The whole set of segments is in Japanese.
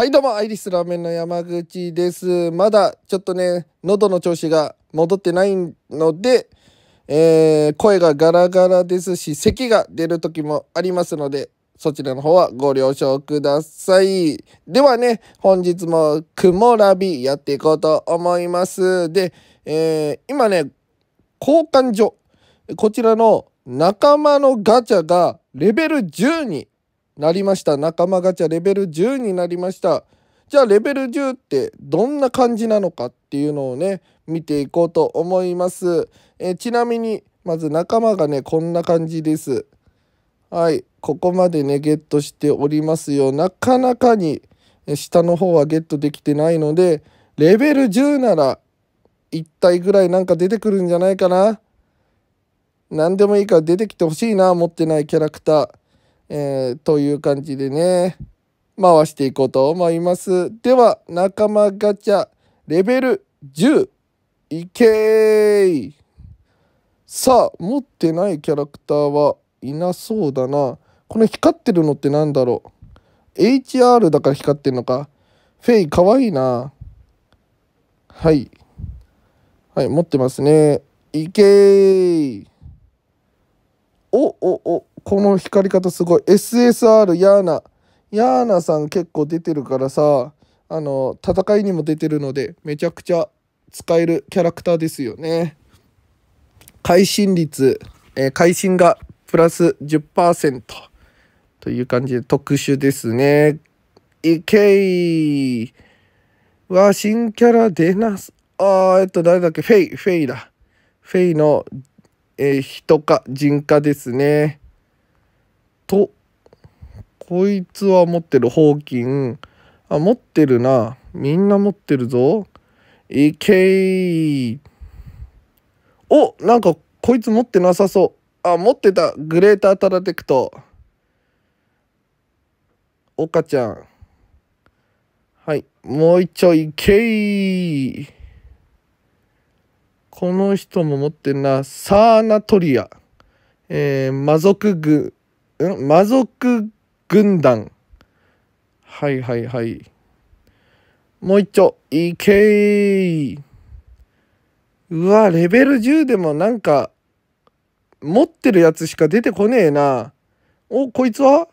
はいどうもアイリスラーメンの山口ですまだちょっとね喉の調子が戻ってないので、えー、声がガラガラですし咳が出る時もありますのでそちらの方はご了承くださいではね本日も雲ラビやっていこうと思いますで、えー、今ね交換所こちらの仲間のガチャがレベル10になりました。仲間ガチャレベル10になりました。じゃあレベル10ってどんな感じなのかっていうのをね、見ていこうと思います。えちなみに、まず仲間がね、こんな感じです。はい、ここまでね、ゲットしておりますよ。なかなかに、え下の方はゲットできてないので、レベル10なら1体ぐらいなんか出てくるんじゃないかな。何でもいいから出てきてほしいな、持ってないキャラクター。えー、という感じでね、回していこうと思います。では、仲間ガチャ、レベル10、いけーさあ、持ってないキャラクターはいなそうだな。この光ってるのって何だろう ?HR だから光ってんのか。フェイ、かわいいな。はい。はい、持ってますね。いけーおおおこの光り方すごい SSR ヤーナヤーナさん結構出てるからさあの戦いにも出てるのでめちゃくちゃ使えるキャラクターですよね会心率、えー、会心がプラス10%という感じで特殊ですねいけいわ新キャラ出なすあーえっと誰だっけフェイフェイだフェイの、えー、人か人かですねと、こいつは持ってるホーキン。あ、持ってるな。みんな持ってるぞ。いけい。おなんかこいつ持ってなさそう。あ、持ってた。グレータータラテクト。岡ちゃん。はい。もう一丁いけい。この人も持ってんな。サーナトリア。えー、魔族軍。ん魔族軍団。はいはいはい。もう一丁。いけーうわ、レベル10でもなんか、持ってるやつしか出てこねえな。お、こいつは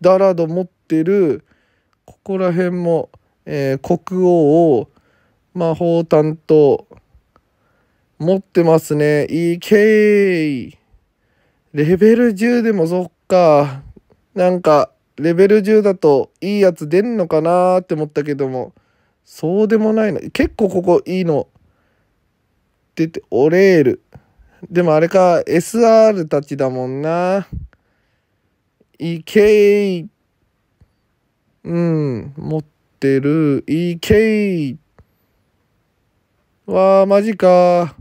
ダラド持ってる。ここら辺も、えー、国王を魔法担当持ってますね。いけーレベル10でもそっか。なんか、レベル10だといいやつ出んのかなって思ったけども、そうでもないな。結構ここいいの。出て、オレール。でもあれか、SR たちだもんな。いけい。うん、持ってる。いけい。わあ、マジか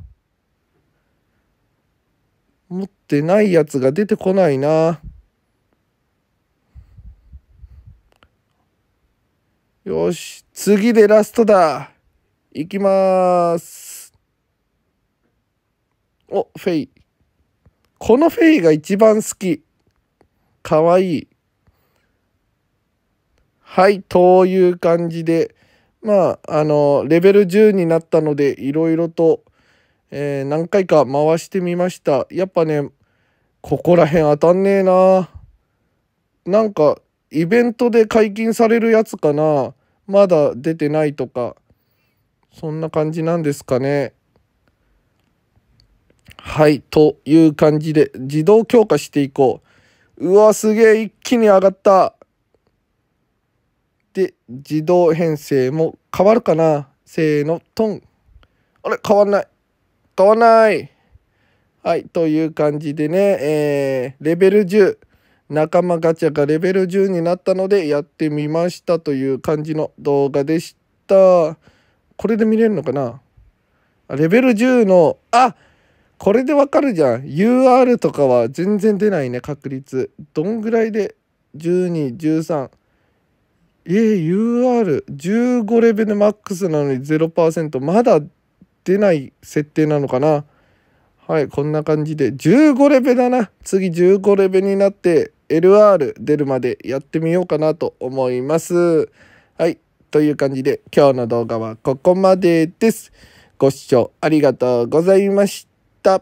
持ってないやつが出てこないな。よし、次でラストだ。いきまーす。お、フェイ。このフェイが一番好き。かわいい。はい、という感じで、まあ、あの、レベル10になったので、いろいろと、えー、何回か回してみましたやっぱねここら辺当たんねえななんかイベントで解禁されるやつかなまだ出てないとかそんな感じなんですかねはいという感じで自動強化していこううわすげえ一気に上がったで自動編成も変わるかなせーのトンあれ変わんないない。はい、という感じでね、えー、レベル10、仲間ガチャがレベル10になったのでやってみましたという感じの動画でした。これで見れるのかなレベル10の、あこれでわかるじゃん。UR とかは全然出ないね、確率。どんぐらいで ?12、13。えー、UR、15レベルマックスなのに0%。まだ出ない設定なのかなはいこんな感じで15レベだな次15レベになって LR 出るまでやってみようかなと思いますはいという感じで今日の動画はここまでですご視聴ありがとうございました